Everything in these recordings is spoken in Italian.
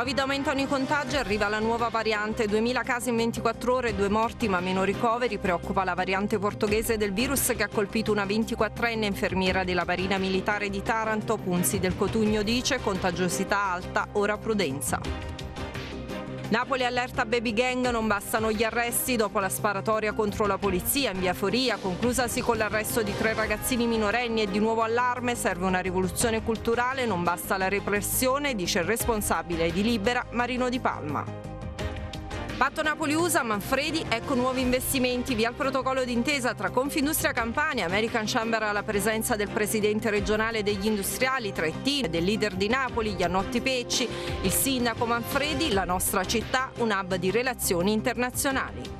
Covid aumentano i contagi, arriva la nuova variante, 2000 casi in 24 ore, due morti ma meno ricoveri, preoccupa la variante portoghese del virus che ha colpito una 24enne infermiera della Marina Militare di Taranto, Punzi del Cotugno dice contagiosità alta, ora prudenza. Napoli allerta baby gang, non bastano gli arresti dopo la sparatoria contro la polizia in via Foria, conclusasi con l'arresto di tre ragazzini minorenni e di nuovo allarme, serve una rivoluzione culturale, non basta la repressione, dice il responsabile di Libera Marino Di Palma. Patto Napoli-USA, Manfredi, ecco nuovi investimenti, via il protocollo d'intesa tra Confindustria Campania, American Chamber alla presenza del presidente regionale degli industriali Trettino e del leader di Napoli Giannotti Pecci, il sindaco Manfredi, la nostra città, un hub di relazioni internazionali.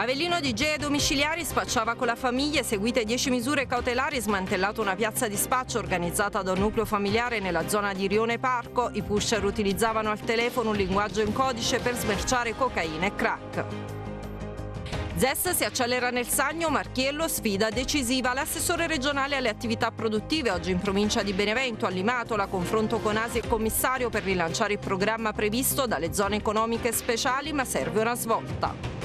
Avellino di Gea domiciliari spacciava con la famiglia, seguite 10 misure cautelari, smantellato una piazza di spaccio organizzata da un nucleo familiare nella zona di Rione Parco. I pusher utilizzavano al telefono un linguaggio in codice per smerciare cocaina e crack. Zess si accelera nel sagno, Marchiello sfida decisiva. L'assessore regionale alle attività produttive, oggi in provincia di Benevento, a la confronto con Asi e commissario per rilanciare il programma previsto dalle zone economiche speciali, ma serve una svolta.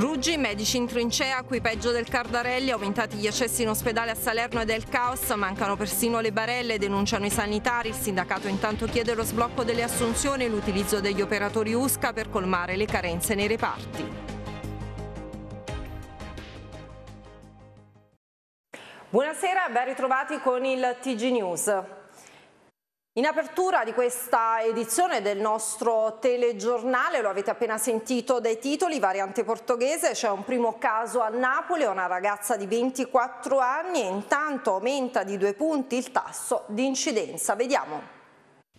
Ruggi, medici in trincea, qui peggio del Cardarelli, aumentati gli accessi in ospedale a Salerno e del caos, mancano persino le barelle, denunciano i sanitari, il sindacato intanto chiede lo sblocco delle assunzioni e l'utilizzo degli operatori USCA per colmare le carenze nei reparti. Buonasera, ben ritrovati con il TG News. In apertura di questa edizione del nostro telegiornale, lo avete appena sentito dai titoli, variante portoghese, c'è un primo caso a Napoli, una ragazza di 24 anni e intanto aumenta di due punti il tasso di incidenza. Vediamo.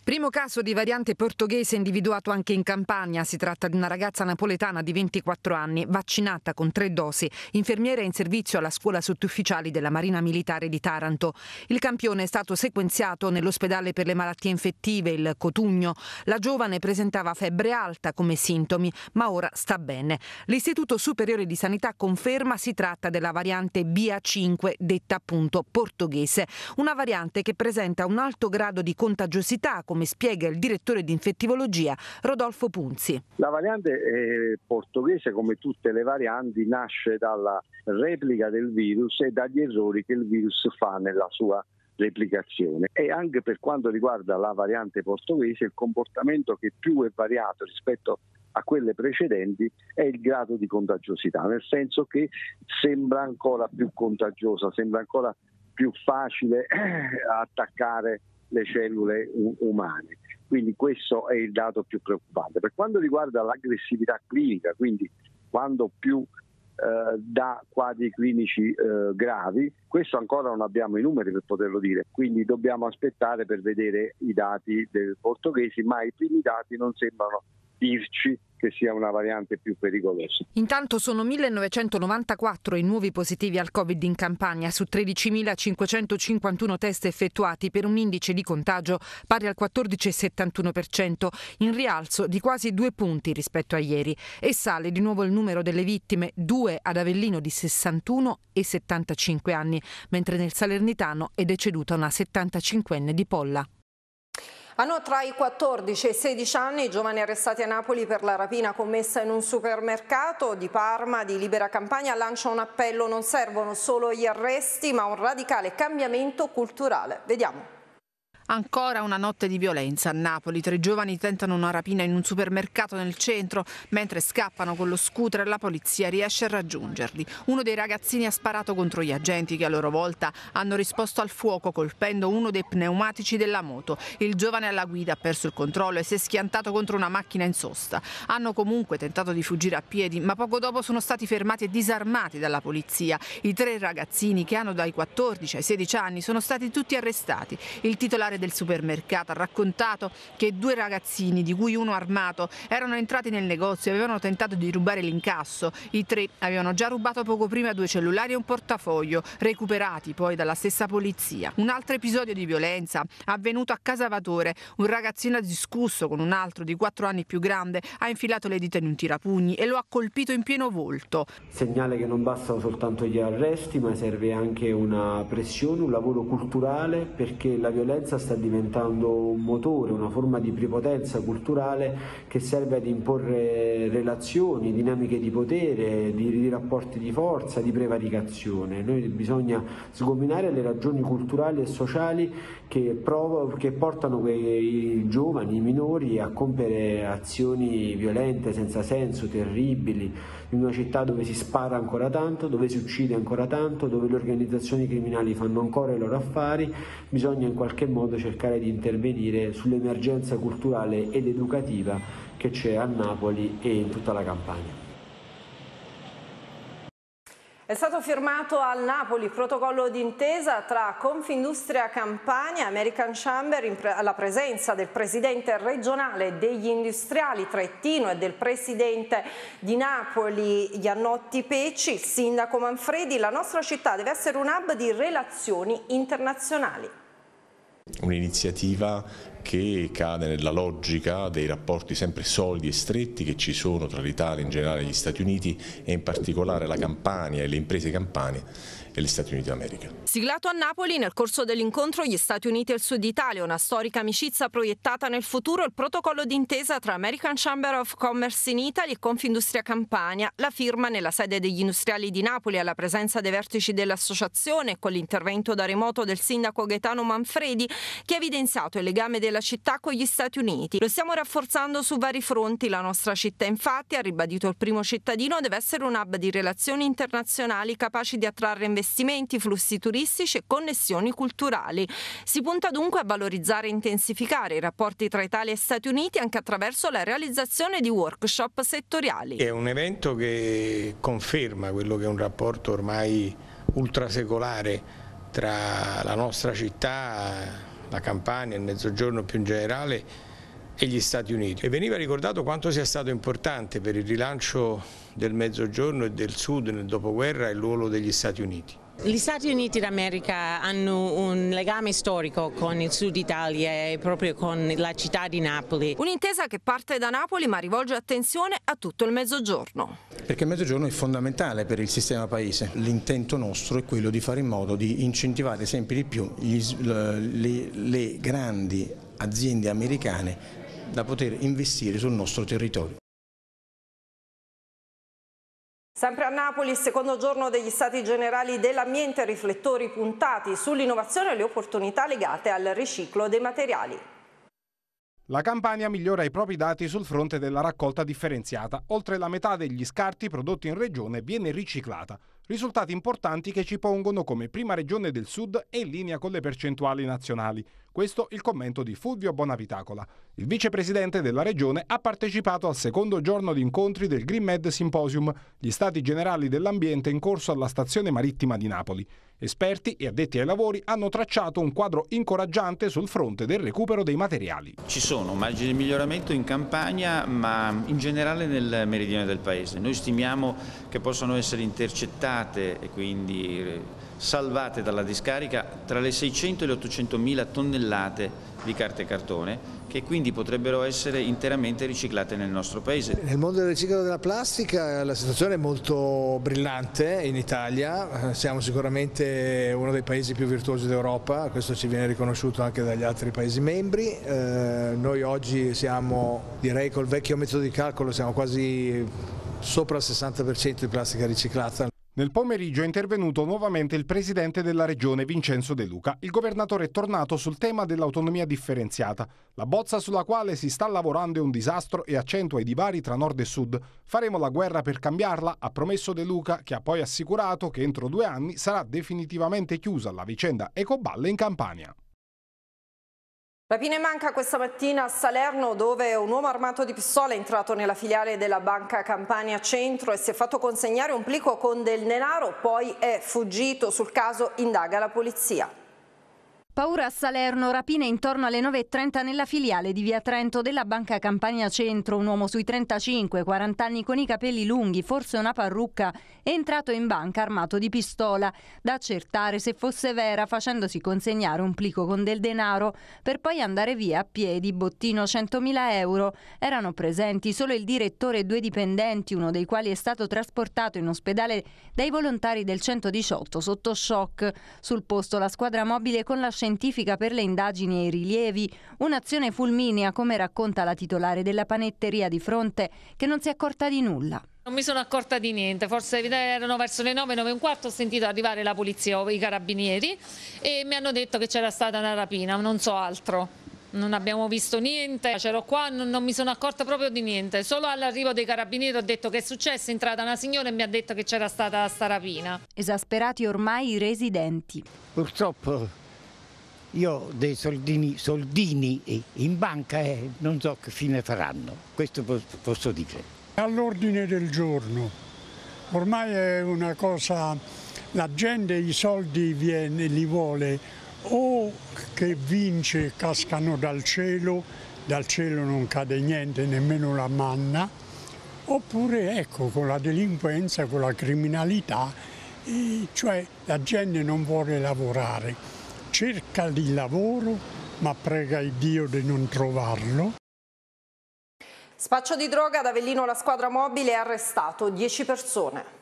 Primo caso di variante portoghese individuato anche in Campania. Si tratta di una ragazza napoletana di 24 anni, vaccinata con tre dosi, infermiera in servizio alla scuola sottufficiali della Marina Militare di Taranto. Il campione è stato sequenziato nell'ospedale per le malattie infettive, il Cotugno. La giovane presentava febbre alta come sintomi, ma ora sta bene. L'Istituto Superiore di Sanità conferma si tratta della variante BA5, detta appunto portoghese. Una variante che presenta un alto grado di contagiosità come spiega il direttore di infettivologia Rodolfo Punzi. La variante eh, portoghese, come tutte le varianti, nasce dalla replica del virus e dagli errori che il virus fa nella sua replicazione e anche per quanto riguarda la variante portoghese il comportamento che più è variato rispetto a quelle precedenti è il grado di contagiosità, nel senso che sembra ancora più contagiosa, sembra ancora più facile eh, attaccare le cellule umane. Quindi questo è il dato più preoccupante. Per quanto riguarda l'aggressività clinica, quindi quando più eh, da quadri clinici eh, gravi, questo ancora non abbiamo i numeri per poterlo dire, quindi dobbiamo aspettare per vedere i dati del portoghese, ma i primi dati non sembrano dirci che sia una variante più pericolosa. Intanto sono 1994 i nuovi positivi al Covid in Campania su 13.551 test effettuati per un indice di contagio pari al 14,71%, in rialzo di quasi due punti rispetto a ieri. E sale di nuovo il numero delle vittime, due ad Avellino di 61 e 75 anni, mentre nel Salernitano è deceduta una 75enne di Polla. Hanno ah tra i 14 e i 16 anni i giovani arrestati a Napoli per la rapina commessa in un supermercato di Parma di Libera Campania lancia un appello non servono solo gli arresti ma un radicale cambiamento culturale. Vediamo. Ancora una notte di violenza a Napoli. Tre giovani tentano una rapina in un supermercato nel centro. Mentre scappano con lo scooter, la polizia riesce a raggiungerli. Uno dei ragazzini ha sparato contro gli agenti che a loro volta hanno risposto al fuoco colpendo uno dei pneumatici della moto. Il giovane alla guida ha perso il controllo e si è schiantato contro una macchina in sosta. Hanno comunque tentato di fuggire a piedi, ma poco dopo sono stati fermati e disarmati dalla polizia. I tre ragazzini che hanno dai 14 ai 16 anni sono stati tutti arrestati. Il titolare del supermercato ha raccontato che due ragazzini, di cui uno armato, erano entrati nel negozio e avevano tentato di rubare l'incasso. I tre avevano già rubato poco prima due cellulari e un portafoglio, recuperati poi dalla stessa polizia. Un altro episodio di violenza avvenuto a Casavatore. Un ragazzino ha discusso con un altro di quattro anni più grande, ha infilato le dita in un tirapugni e lo ha colpito in pieno volto. Segnale che non bastano soltanto gli arresti, ma serve anche una pressione, un lavoro culturale perché la violenza sta sta diventando un motore, una forma di prepotenza culturale che serve ad imporre relazioni, dinamiche di potere, di, di rapporti di forza, di prevaricazione. Noi bisogna sgominare le ragioni culturali e sociali che, provo, che portano quei giovani, i minori a compiere azioni violente, senza senso, terribili, in una città dove si spara ancora tanto, dove si uccide ancora tanto, dove le organizzazioni criminali fanno ancora i loro affari, bisogna in qualche modo modo cercare di intervenire sull'emergenza culturale ed educativa che c'è a Napoli e in tutta la Campania. È stato firmato al Napoli il protocollo d'intesa tra Confindustria Campania e American Chamber alla presenza del presidente regionale degli industriali Trettino e del presidente di Napoli Giannotti Pecci, sindaco Manfredi. La nostra città deve essere un hub di relazioni internazionali un'iniziativa che cade nella logica dei rapporti sempre solidi e stretti che ci sono tra l'Italia in generale e gli Stati Uniti e in particolare la Campania e le imprese campane e gli Stati Uniti d'America. Siglato a Napoli nel corso dell'incontro gli Stati Uniti e il Sud Italia, una storica amicizia proiettata nel futuro, il protocollo d'intesa tra American Chamber of Commerce in Italy e Confindustria Campania, la firma nella sede degli industriali di Napoli alla presenza dei vertici dell'associazione con l'intervento da remoto del sindaco Gaetano Manfredi che ha evidenziato il legame della città con gli Stati Uniti. Lo stiamo rafforzando su vari fronti, la nostra città infatti, ha ribadito il primo cittadino, deve essere un hub di relazioni internazionali capaci di attrarre investimenti investimenti, flussi turistici e connessioni culturali. Si punta dunque a valorizzare e intensificare i rapporti tra Italia e Stati Uniti anche attraverso la realizzazione di workshop settoriali. È un evento che conferma quello che è un rapporto ormai ultrasecolare tra la nostra città, la Campania, e il Mezzogiorno più in generale e gli Stati Uniti. E veniva ricordato quanto sia stato importante per il rilancio del Mezzogiorno e del Sud nel dopoguerra il ruolo degli Stati Uniti. Gli Stati Uniti d'America hanno un legame storico con il sud Italia e proprio con la città di Napoli. Un'intesa che parte da Napoli ma rivolge attenzione a tutto il Mezzogiorno. Perché il Mezzogiorno è fondamentale per il sistema paese. L'intento nostro è quello di fare in modo di incentivare sempre di più gli, le, le grandi aziende americane da poter investire sul nostro territorio. Sempre a Napoli, secondo giorno degli stati generali dell'ambiente, riflettori puntati sull'innovazione e le opportunità legate al riciclo dei materiali. La Campania migliora i propri dati sul fronte della raccolta differenziata. Oltre la metà degli scarti prodotti in regione viene riciclata risultati importanti che ci pongono come prima regione del Sud e in linea con le percentuali nazionali. Questo il commento di Fulvio Bonavitacola. Il vicepresidente della regione ha partecipato al secondo giorno di incontri del Green Med Symposium, gli stati generali dell'ambiente in corso alla stazione marittima di Napoli. Esperti e addetti ai lavori hanno tracciato un quadro incoraggiante sul fronte del recupero dei materiali. Ci sono margini di miglioramento in campagna ma in generale nel meridione del paese. Noi stimiamo che possano essere intercettate e quindi eh, salvate dalla discarica tra le 600 e le 800 mila tonnellate di carta e cartone che quindi potrebbero essere interamente riciclate nel nostro paese. Nel mondo del riciclo della plastica la situazione è molto brillante in Italia, eh, siamo sicuramente uno dei paesi più virtuosi d'Europa, questo ci viene riconosciuto anche dagli altri paesi membri, eh, noi oggi siamo direi col vecchio metodo di calcolo siamo quasi sopra il 60% di plastica riciclata nel pomeriggio è intervenuto nuovamente il presidente della regione Vincenzo De Luca. Il governatore è tornato sul tema dell'autonomia differenziata. La bozza sulla quale si sta lavorando è un disastro e accentua i divari tra nord e sud. Faremo la guerra per cambiarla, ha promesso De Luca, che ha poi assicurato che entro due anni sarà definitivamente chiusa la vicenda Ecoballe in Campania. Rapine manca questa mattina a Salerno dove un uomo armato di pistola è entrato nella filiale della banca Campania Centro e si è fatto consegnare un plico con del denaro, poi è fuggito. Sul caso indaga la polizia paura a Salerno, rapine intorno alle 9.30 nella filiale di Via Trento della Banca Campania Centro. Un uomo sui 35, 40 anni con i capelli lunghi, forse una parrucca, è entrato in banca armato di pistola, da accertare se fosse vera facendosi consegnare un plico con del denaro per poi andare via a piedi, bottino 100.000 euro. Erano presenti solo il direttore e due dipendenti, uno dei quali è stato trasportato in ospedale dai volontari del 118 sotto shock. Sul posto la squadra mobile con la scienza scientifica per le indagini e i rilievi, un'azione fulminea come racconta la titolare della panetteria di fronte che non si è accorta di nulla. Non mi sono accorta di niente, forse erano verso le 9, 9 e un quarto, ho sentito arrivare la polizia o i carabinieri e mi hanno detto che c'era stata una rapina, non so altro. Non abbiamo visto niente, c'ero qua, non, non mi sono accorta proprio di niente. Solo all'arrivo dei carabinieri ho detto che è successo, è entrata una signora e mi ha detto che c'era stata sta rapina. Esasperati ormai i residenti. Purtroppo io ho dei soldini, soldini eh, in banca e eh, non so che fine faranno, questo posso dire. All'ordine del giorno, ormai è una cosa, la gente i soldi viene, li vuole o che vince cascano dal cielo, dal cielo non cade niente, nemmeno la manna, oppure ecco con la delinquenza, con la criminalità, eh, cioè la gente non vuole lavorare cerca di lavoro ma prega il Dio di non trovarlo. Spaccio di droga ad Avellino la squadra mobile ha arrestato 10 persone.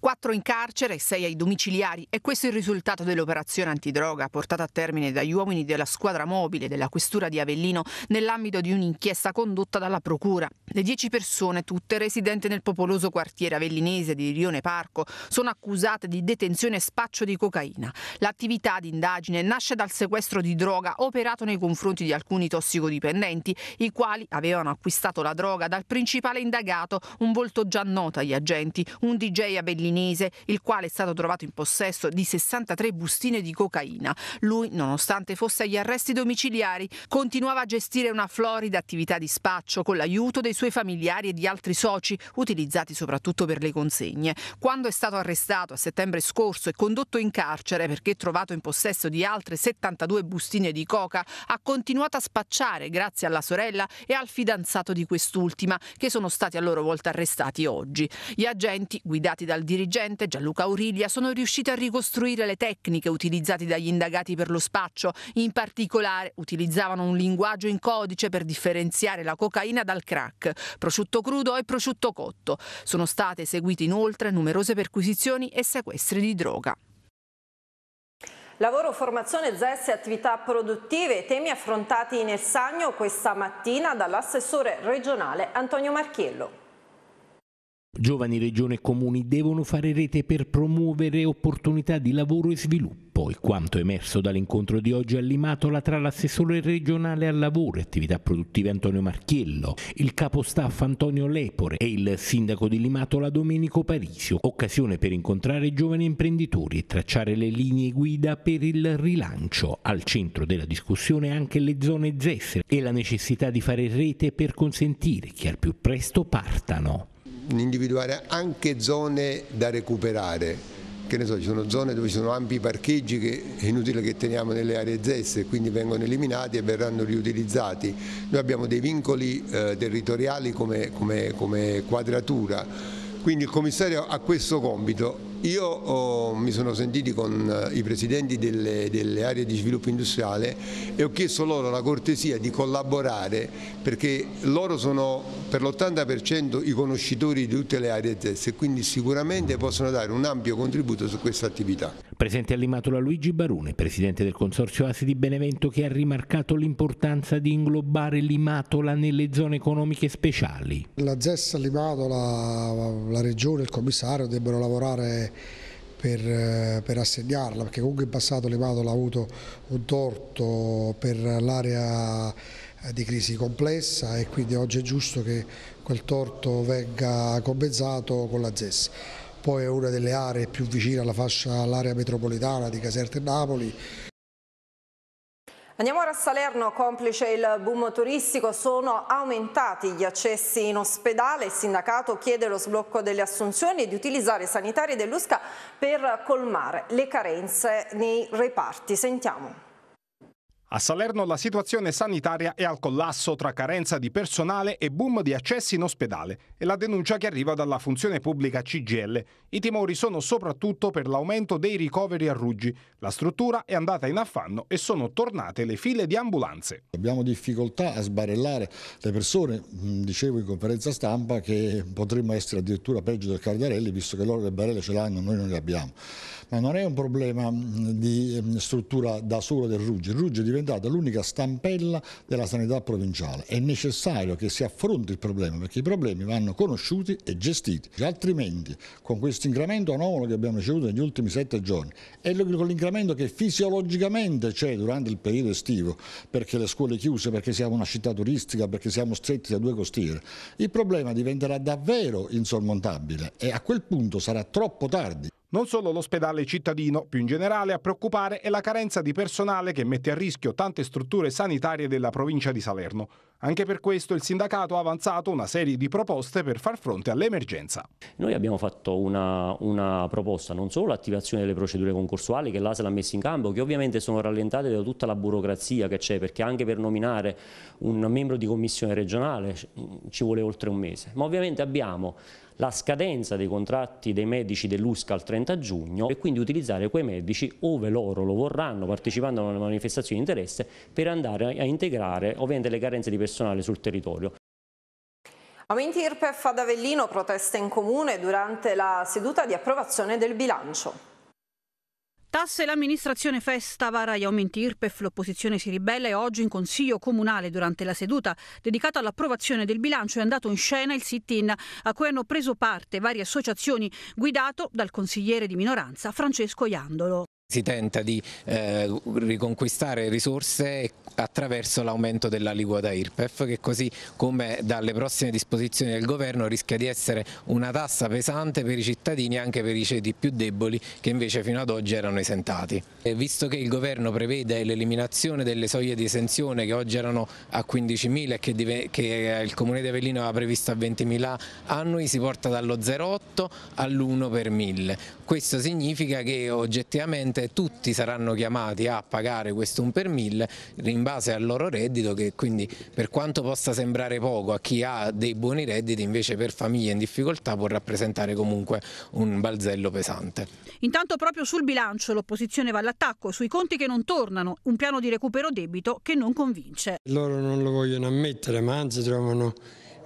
Quattro in carcere e 6 ai domiciliari e questo è il risultato dell'operazione antidroga portata a termine dagli uomini della squadra mobile della questura di Avellino nell'ambito di un'inchiesta condotta dalla procura. Le dieci persone, tutte residenti nel popoloso quartiere avellinese di Rione Parco, sono accusate di detenzione e spaccio di cocaina. L'attività di indagine nasce dal sequestro di droga operato nei confronti di alcuni tossicodipendenti, i quali avevano acquistato la droga dal principale indagato, un volto già noto agli agenti, un DJ avellino torinese, il quale è stato trovato in possesso di 63 bustine di cocaina. Lui, nonostante fosse agli arresti domiciliari, continuava a gestire una florida attività di spaccio con l'aiuto dei suoi familiari e di altri soci, utilizzati soprattutto per le consegne. Quando è stato arrestato a settembre scorso e condotto in carcere perché trovato in possesso di altre 72 bustine di coca, ha continuato a spacciare grazie alla sorella e al fidanzato di quest'ultima, che sono stati a loro volta arrestati oggi. Gli agenti, guidati dal direttore dirigente Gianluca Auriglia sono riusciti a ricostruire le tecniche utilizzate dagli indagati per lo spaccio. In particolare utilizzavano un linguaggio in codice per differenziare la cocaina dal crack, prosciutto crudo e prosciutto cotto. Sono state eseguite inoltre numerose perquisizioni e sequestri di droga. Lavoro, formazione, ZES e attività produttive, temi affrontati in Essagno questa mattina dall'assessore regionale Antonio Marchiello. Giovani, regione e comuni devono fare rete per promuovere opportunità di lavoro e sviluppo e quanto emerso dall'incontro di oggi a Limatola tra l'assessore regionale al lavoro e attività produttive Antonio Marchiello, il capo staff Antonio Lepore e il sindaco di Limatola Domenico Parisio, occasione per incontrare giovani imprenditori e tracciare le linee guida per il rilancio. Al centro della discussione anche le zone ZES e la necessità di fare rete per consentire che al più presto partano individuare anche zone da recuperare. che ne So, ci sono zone dove ci sono ampi parcheggi che è inutile che teniamo nelle aree ZES e quindi vengono eliminati e verranno riutilizzati. Noi abbiamo dei vincoli eh, territoriali come, come, come quadratura, quindi il commissario ha questo compito, io oh, mi sono sentito con eh, i presidenti delle, delle, aree di sviluppo industriale e ho chiesto loro la cortesia di collaborare perché loro sono per l'80% i conoscitori di tutte le aree ZES e quindi sicuramente possono dare un ampio contributo su questa attività. Presente a Limatola Luigi Barone, presidente del Consorzio ASI di Benevento che ha rimarcato l'importanza di inglobare Limatola nelle zone economiche speciali. La ZES Limatola, la regione, il commissario debbono lavorare per, eh, per, assediarla, perché comunque in passato Levatola ha avuto un torto per l'area eh, di crisi complessa e quindi oggi è giusto che quel torto venga compensato con la ZES. Poi è una delle aree più vicine alla fascia, all'area metropolitana di Caserta e Napoli, Andiamo ora a Salerno, complice il boom turistico, sono aumentati gli accessi in ospedale, il sindacato chiede lo sblocco delle assunzioni e di utilizzare i sanitari dell'USCA per colmare le carenze nei reparti. Sentiamo. A Salerno la situazione sanitaria è al collasso tra carenza di personale e boom di accessi in ospedale e la denuncia che arriva dalla funzione pubblica CGL. I timori sono soprattutto per l'aumento dei ricoveri a Ruggi. La struttura è andata in affanno e sono tornate le file di ambulanze. Abbiamo difficoltà a sbarellare le persone, mm, dicevo in conferenza stampa che potremmo essere addirittura peggio del Cardarelli visto che loro le barelle ce l'hanno, noi non le abbiamo. Ma non è un problema mm, di mm, struttura da solo del Ruggi, il Ruggi diventa diventata l'unica stampella della sanità provinciale. È necessario che si affronti il problema perché i problemi vanno conosciuti e gestiti, altrimenti con questo incremento anomalo che abbiamo ricevuto negli ultimi sette giorni e con l'incremento che fisiologicamente c'è durante il periodo estivo perché le scuole chiuse, perché siamo una città turistica, perché siamo stretti da due costiere, il problema diventerà davvero insormontabile e a quel punto sarà troppo tardi. Non solo l'ospedale cittadino, più in generale a preoccupare è la carenza di personale che mette a rischio tante strutture sanitarie della provincia di Salerno. Anche per questo il sindacato ha avanzato una serie di proposte per far fronte all'emergenza. Noi abbiamo fatto una, una proposta, non solo l'attivazione delle procedure concorsuali che l'ASL ha messo in campo, che ovviamente sono rallentate da tutta la burocrazia che c'è, perché anche per nominare un membro di commissione regionale ci vuole oltre un mese, ma ovviamente abbiamo la scadenza dei contratti dei medici dell'USCA al 30 giugno e quindi utilizzare quei medici ove loro lo vorranno partecipando a una manifestazione di interesse per andare a integrare ovviamente le carenze di personale sul territorio. Aumenti IRPEF ad Avellino, proteste in comune durante la seduta di approvazione del bilancio. Tasse l'amministrazione festa vara aumenti IRPEF, l'opposizione si ribella e oggi in consiglio comunale durante la seduta dedicata all'approvazione del bilancio è andato in scena il sit-in a cui hanno preso parte varie associazioni guidato dal consigliere di minoranza Francesco Iandolo. Si tenta di eh, riconquistare risorse attraverso l'aumento dell'aliquota IRPEF che così come dalle prossime disposizioni del governo rischia di essere una tassa pesante per i cittadini e anche per i ceti più deboli che invece fino ad oggi erano esentati. E visto che il governo prevede l'eliminazione delle soglie di esenzione che oggi erano a 15.000 e che, eh, il comune di Avellino aveva previsto a 20.000 annui si porta dallo 0,8 all'1 per 1000. Questo significa che oggettivamente sicuramente tutti saranno chiamati a pagare questo 1 per 1000 in base al loro reddito che quindi per quanto possa sembrare poco a chi ha dei buoni redditi invece per famiglie in difficoltà può rappresentare comunque un balzello pesante. Intanto proprio sul bilancio l'opposizione va all'attacco sui conti che non tornano, un piano di recupero debito che non convince. Loro non lo vogliono ammettere ma anzi trovano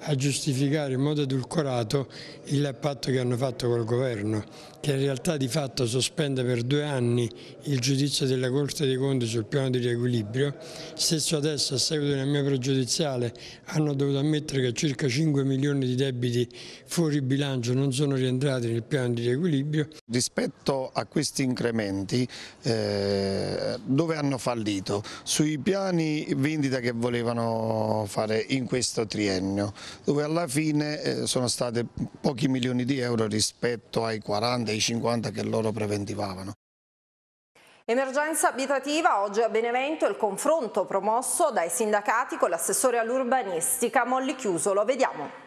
a giustificare in modo edulcorato il patto che hanno fatto col governo che in realtà di fatto sospende per due anni il giudizio della Corte dei Conti sul piano di riequilibrio, stesso adesso a seguito della mia pregiudiziale hanno dovuto ammettere che circa 5 milioni di debiti fuori bilancio non sono rientrati nel piano di riequilibrio. Rispetto a questi incrementi, eh, dove hanno fallito? Sui piani vendita che volevano fare in questo triennio, dove alla fine eh, sono state pochi milioni di euro rispetto ai 40 dei 50 che loro preventivavano. Emergenza abitativa, oggi a Benevento il confronto promosso dai sindacati con l'assessore all'urbanistica Molli Chiuso, lo vediamo.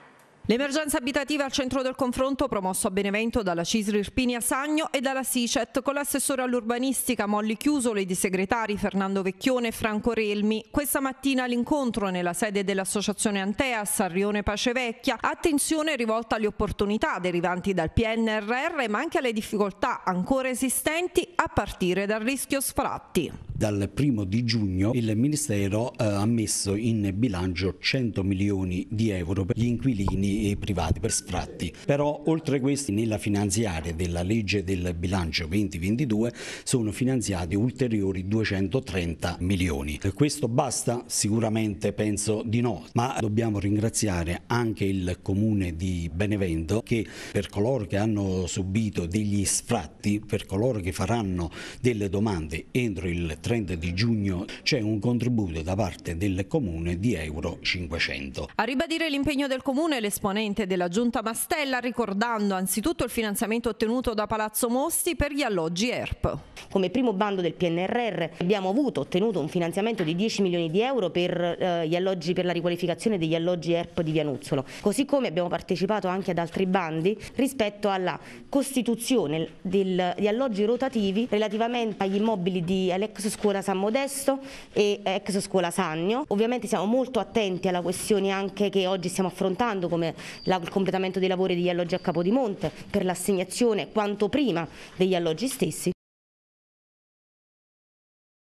L'emergenza abitativa al centro del confronto promosso a Benevento dalla Cisri Irpinia Sagno e dalla SICET con l'assessore all'urbanistica Molli Chiusolo e i segretari Fernando Vecchione e Franco Relmi. Questa mattina l'incontro nella sede dell'associazione Antea a Sarrione Pacevecchia. Attenzione rivolta alle opportunità derivanti dal PNRR ma anche alle difficoltà ancora esistenti a partire dal rischio sfratti dal primo di giugno il Ministero eh, ha messo in bilancio 100 milioni di euro per gli inquilini e eh, privati per sfratti. Però oltre questi nella finanziaria della legge del bilancio 2022 sono finanziati ulteriori 230 milioni. Eh, questo basta? Sicuramente penso di no, ma dobbiamo ringraziare anche il comune di Benevento che per coloro che hanno subito degli sfratti, per coloro che faranno delle domande entro il 30 30 di giugno c'è un contributo da parte del Comune di Euro 500. A ribadire l'impegno del Comune l'esponente della Giunta Mastella ricordando anzitutto il finanziamento ottenuto da Palazzo Mosti per gli alloggi ERP. Come primo bando del PNRR abbiamo avuto, ottenuto un finanziamento di 10 milioni di euro per, eh, gli alloggi, per la riqualificazione degli alloggi ERP di Vianuzzolo, così come abbiamo partecipato anche ad altri bandi rispetto alla costituzione del, di alloggi rotativi relativamente agli immobili di Alexis scuola San Modesto e ex scuola Sannio. Ovviamente siamo molto attenti alla questione anche che oggi stiamo affrontando come il completamento dei lavori degli alloggi a Capodimonte per l'assegnazione quanto prima degli alloggi stessi.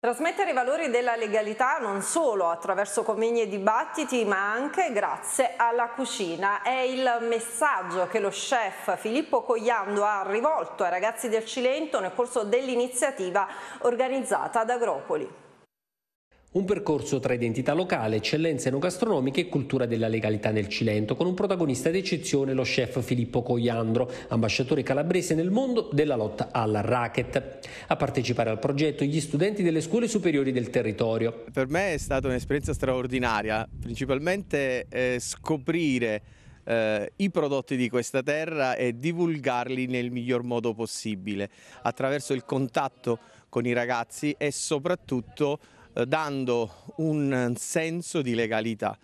Trasmettere i valori della legalità non solo attraverso convegni e dibattiti, ma anche grazie alla cucina. È il messaggio che lo chef Filippo Cogliando ha rivolto ai ragazzi del Cilento nel corso dell'iniziativa organizzata ad Agropoli. Un percorso tra identità locale, eccellenze enogastronomiche e cultura della legalità nel Cilento, con un protagonista d'eccezione lo chef Filippo Coiandro, ambasciatore calabrese nel mondo della lotta al racket. A partecipare al progetto gli studenti delle scuole superiori del territorio. Per me è stata un'esperienza straordinaria, principalmente eh, scoprire eh, i prodotti di questa terra e divulgarli nel miglior modo possibile, attraverso il contatto con i ragazzi e soprattutto eh, dando un eh, senso di legalità.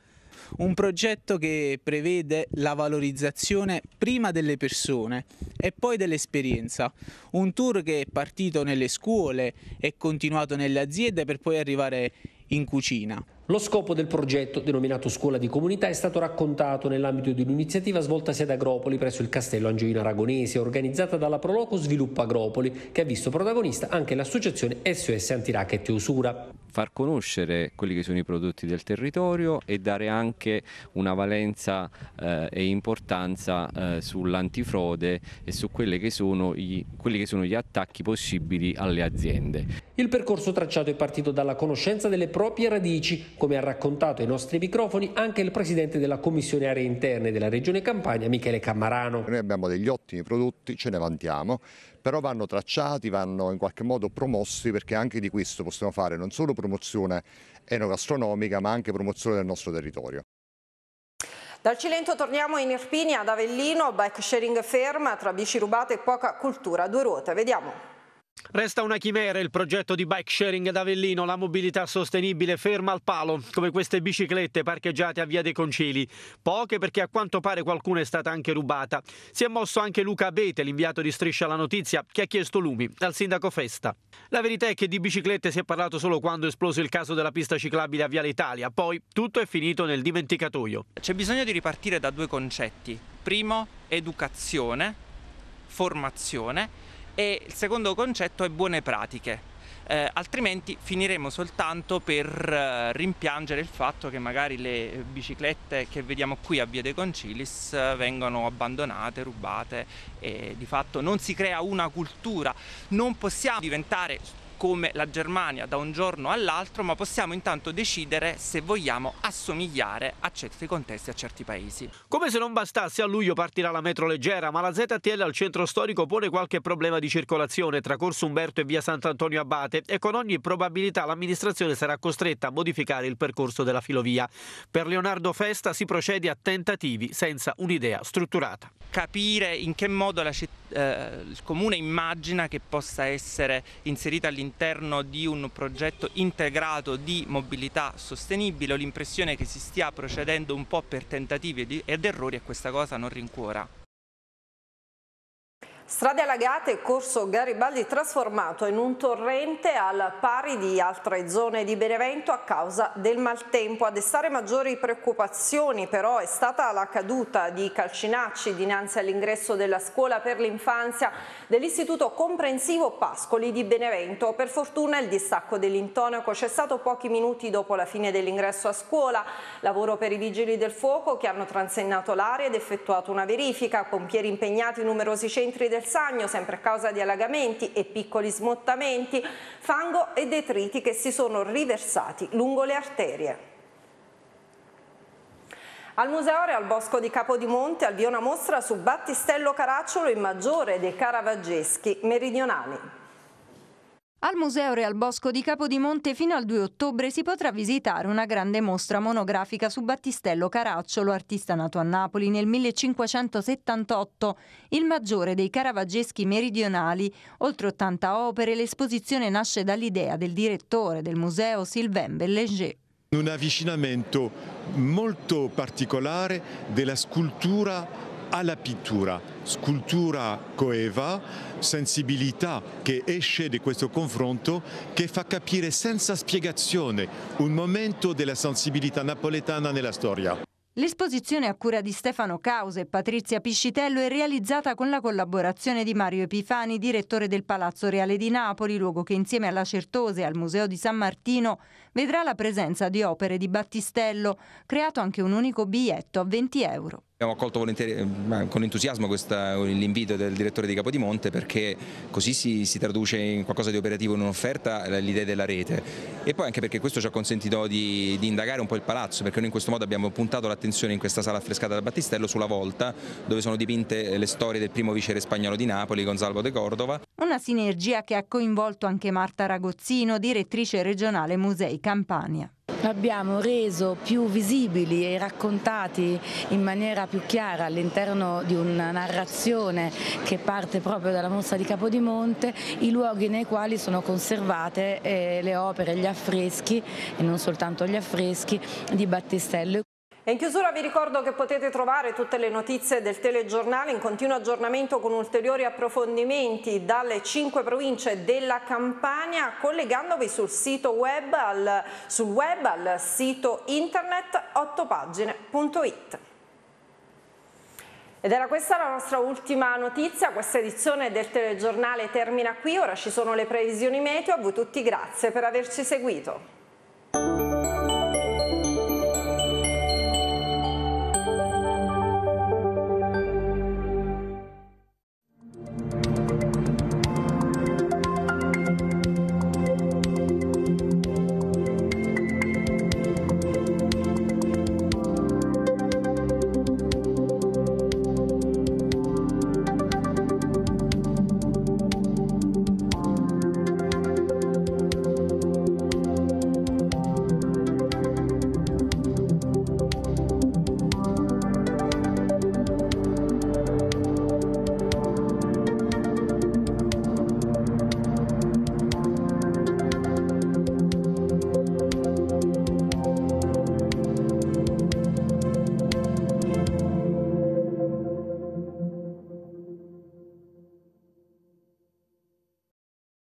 Un progetto che prevede la valorizzazione prima delle persone e poi dell'esperienza. Un tour che è partito nelle scuole e continuato nelle aziende per poi arrivare in cucina. Lo scopo del progetto, denominato Scuola di Comunità, è stato raccontato nell'ambito di un'iniziativa svolta sia ad Agropoli presso il castello Angioino Aragonese, organizzata dalla Proloco Sviluppo Agropoli, che ha visto protagonista anche l'associazione SOS Antiracket e Usura. Far conoscere quelli che sono i prodotti del territorio e dare anche una valenza eh, e importanza eh, sull'antifrode e su quelli che, sono gli, quelli che sono gli attacchi possibili alle aziende. Il percorso tracciato è partito dalla conoscenza delle proprie radici come ha raccontato ai nostri microfoni anche il presidente della Commissione Aree Interne della Regione Campania, Michele Cammarano. Noi abbiamo degli ottimi prodotti, ce ne vantiamo, però vanno tracciati, vanno in qualche modo promossi perché anche di questo possiamo fare non solo promozione enogastronomica ma anche promozione del nostro territorio. Dal Cilento torniamo in Irpinia ad Avellino, bike sharing ferma tra bici rubate e poca cultura due ruote. Vediamo. Resta una chimera il progetto di bike sharing ad Avellino, la mobilità sostenibile ferma al palo, come queste biciclette parcheggiate a Via dei Concili. Poche perché a quanto pare qualcuna è stata anche rubata. Si è mosso anche Luca Abete, l'inviato di Striscia alla Notizia, che ha chiesto lumi al sindaco Festa. La verità è che di biciclette si è parlato solo quando è esploso il caso della pista ciclabile a Via l'Italia, poi tutto è finito nel dimenticatoio. C'è bisogno di ripartire da due concetti. Primo, educazione, formazione e il secondo concetto è buone pratiche. Eh, altrimenti finiremo soltanto per eh, rimpiangere il fatto che magari le biciclette che vediamo qui a Via dei Concilis eh, vengono abbandonate, rubate e di fatto non si crea una cultura. Non possiamo diventare come la Germania da un giorno all'altro, ma possiamo intanto decidere se vogliamo assomigliare a certi contesti, a certi paesi. Come se non bastasse, a luglio partirà la metro leggera, ma la ZTL al centro storico pone qualche problema di circolazione tra Corso Umberto e via Sant'Antonio Abate e con ogni probabilità l'amministrazione sarà costretta a modificare il percorso della filovia. Per Leonardo Festa si procede a tentativi senza un'idea strutturata. Capire in che modo eh, il comune immagina che possa essere inserita all'interno all'interno di un progetto integrato di mobilità sostenibile, ho l'impressione che si stia procedendo un po' per tentativi ed errori e questa cosa non rincuora. Strade allagate e corso Garibaldi trasformato in un torrente al pari di altre zone di Benevento a causa del maltempo. Ad destare maggiori preoccupazioni però è stata la caduta di Calcinacci dinanzi all'ingresso della scuola per l'infanzia dell'istituto comprensivo Pascoli di Benevento. Per fortuna il distacco dell'intonaco c'è stato pochi minuti dopo la fine dell'ingresso a scuola. Lavoro per i vigili del fuoco che hanno transennato l'area ed effettuato una verifica. Pompieri impegnati in numerosi centri del del Sagno, sempre a causa di allagamenti e piccoli smottamenti, fango e detriti che si sono riversati lungo le arterie. Al Museo Museo al Bosco di Capodimonte avvia una mostra su Battistello Caracciolo, il maggiore dei Caravaggeschi meridionali. Al Museo Real Bosco di Capodimonte fino al 2 ottobre si potrà visitare una grande mostra monografica su Battistello Caracciolo, artista nato a Napoli nel 1578, il maggiore dei caravaggeschi meridionali. Oltre 80 opere, l'esposizione nasce dall'idea del direttore del museo Sylvain Belleger un avvicinamento molto particolare della scultura alla pittura, scultura coeva, sensibilità che esce di questo confronto, che fa capire senza spiegazione un momento della sensibilità napoletana nella storia. L'esposizione a cura di Stefano Causa e Patrizia Piscitello è realizzata con la collaborazione di Mario Epifani, direttore del Palazzo Reale di Napoli, luogo che insieme alla Certose e al Museo di San Martino vedrà la presenza di opere di Battistello, creato anche un unico biglietto a 20 euro. Abbiamo accolto eh, con entusiasmo l'invito del direttore di Capodimonte perché così si, si, traduce in qualcosa di operativo, in un'offerta, l'idea della rete e poi anche perché questo ci ha consentito di, di, indagare un po' il palazzo perché noi in questo modo abbiamo puntato l'attenzione in questa sala affrescata da Battistello sulla volta dove sono dipinte le storie del primo vicere spagnolo di Napoli, Gonzalo de Cordova. Una sinergia che ha coinvolto anche Marta Ragozzino, direttrice regionale Musei Campania abbiamo reso più visibili e raccontati in maniera più chiara all'interno di una narrazione che parte proprio dalla mostra di Capodimonte, i luoghi nei quali sono conservate eh, le opere, gli affreschi e non soltanto gli affreschi di Battistello. E in chiusura vi ricordo che potete trovare tutte le notizie del telegiornale in continuo aggiornamento con ulteriori approfondimenti dalle cinque province della Campania collegandovi sul sito web al, sul web al sito internet 8pagine.it. Ed era questa la nostra ultima notizia, questa edizione del telegiornale termina qui, ora ci sono le previsioni meteo, a voi tutti grazie per averci seguito.